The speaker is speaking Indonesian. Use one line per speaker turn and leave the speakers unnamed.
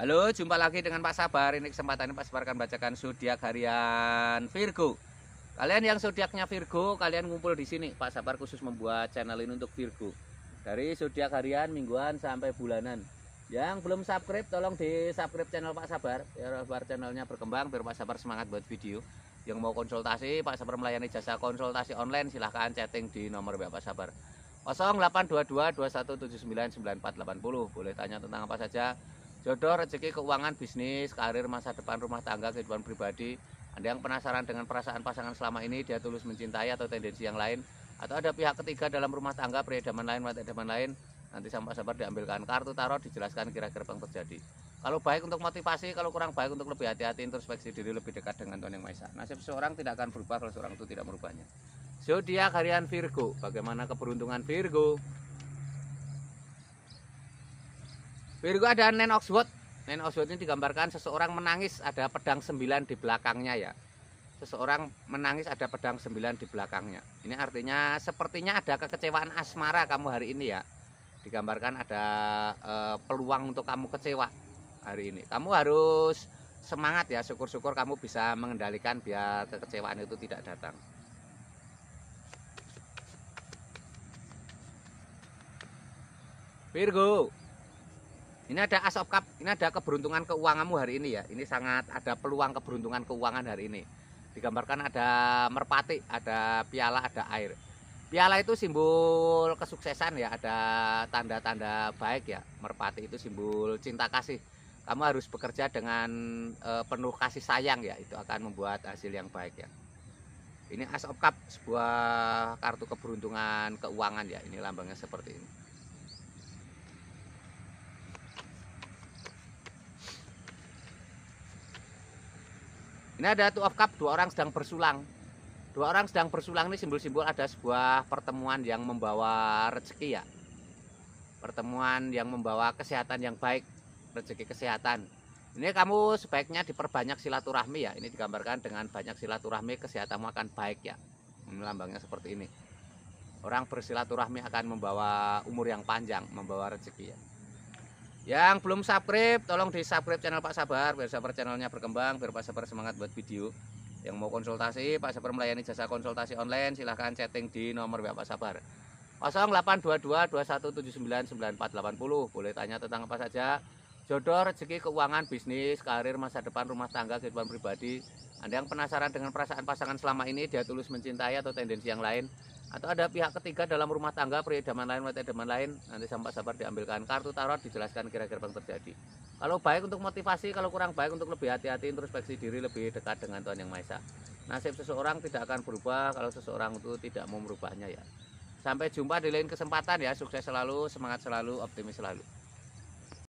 Halo, jumpa lagi dengan Pak Sabar. Ini kesempatan ini Pak Sabar akan bacakan zodiak harian Virgo. Kalian yang zodiaknya Virgo, kalian ngumpul di sini. Pak Sabar khusus membuat channel ini untuk Virgo. Dari zodiak harian, mingguan sampai bulanan. Yang belum subscribe, tolong di subscribe channel Pak Sabar. Biar Sabar channelnya berkembang, biar Pak Sabar semangat buat video. Yang mau konsultasi, Pak Sabar melayani jasa konsultasi online. Silahkan chatting di nomor Pak Sabar. 0822 2179 Boleh tanya tentang apa saja Jodoh, rezeki, keuangan, bisnis, karir, masa depan, rumah tangga, kehidupan pribadi. Anda yang penasaran dengan perasaan pasangan selama ini, dia tulus mencintai atau tendensi yang lain, atau ada pihak ketiga dalam rumah tangga, pria lain, mata idaman lain, nanti sama sabar diambilkan kartu tarot, dijelaskan kira-kira yang terjadi. Kalau baik untuk motivasi, kalau kurang baik untuk lebih hati-hati, introspeksi diri lebih dekat dengan Tuhan Yang Maha Esa. Nasib seorang tidak akan berubah kalau seorang itu tidak merubahnya. Zodiak harian Virgo, bagaimana keberuntungan Virgo? Virgo ada Nen Oxford. Nen Oxford ini digambarkan seseorang menangis ada pedang sembilan di belakangnya ya. Seseorang menangis ada pedang sembilan di belakangnya. Ini artinya sepertinya ada kekecewaan asmara kamu hari ini ya. Digambarkan ada e, peluang untuk kamu kecewa hari ini. Kamu harus semangat ya. Syukur-syukur kamu bisa mengendalikan biar kekecewaan itu tidak datang. Virgo, ini ada asop cup, ini ada keberuntungan keuanganmu hari ini ya. Ini sangat ada peluang keberuntungan keuangan hari ini. Digambarkan ada merpati, ada piala, ada air. Piala itu simbol kesuksesan ya, ada tanda-tanda baik ya. Merpati itu simbol cinta kasih. Kamu harus bekerja dengan e, penuh kasih sayang ya, itu akan membuat hasil yang baik ya. Ini As Cup, sebuah kartu keberuntungan keuangan ya. Ini lambangnya seperti ini. Ini ada two of cup, dua orang sedang bersulang. Dua orang sedang bersulang ini simbol-simbol ada sebuah pertemuan yang membawa rezeki ya. Pertemuan yang membawa kesehatan yang baik, rezeki kesehatan. Ini kamu sebaiknya diperbanyak silaturahmi ya. Ini digambarkan dengan banyak silaturahmi kesehatanmu akan baik ya. Lambangnya seperti ini. Orang bersilaturahmi akan membawa umur yang panjang, membawa rezeki ya. Yang belum subscribe, tolong di subscribe channel Pak Sabar biar Sabar channelnya berkembang, biar Pak Sabar semangat buat video. Yang mau konsultasi, Pak Sabar melayani jasa konsultasi online, silahkan chatting di nomor WA Pak Sabar 0822 2179 9480. Boleh tanya tentang apa saja. Jodoh, rezeki, keuangan, bisnis, karir, masa depan, rumah tangga, kehidupan pribadi. Anda yang penasaran dengan perasaan pasangan selama ini, dia tulus mencintai atau tendensi yang lain, atau ada pihak ketiga dalam rumah tangga peredaman lain peredaman lain nanti sampah sabar diambilkan kartu tarot dijelaskan kira-kira yang terjadi kalau baik untuk motivasi kalau kurang baik untuk lebih hati-hati introspeksi diri lebih dekat dengan Tuhan yang Maha Esa nasib seseorang tidak akan berubah kalau seseorang itu tidak mau merubahnya ya sampai jumpa di lain kesempatan ya sukses selalu semangat selalu optimis selalu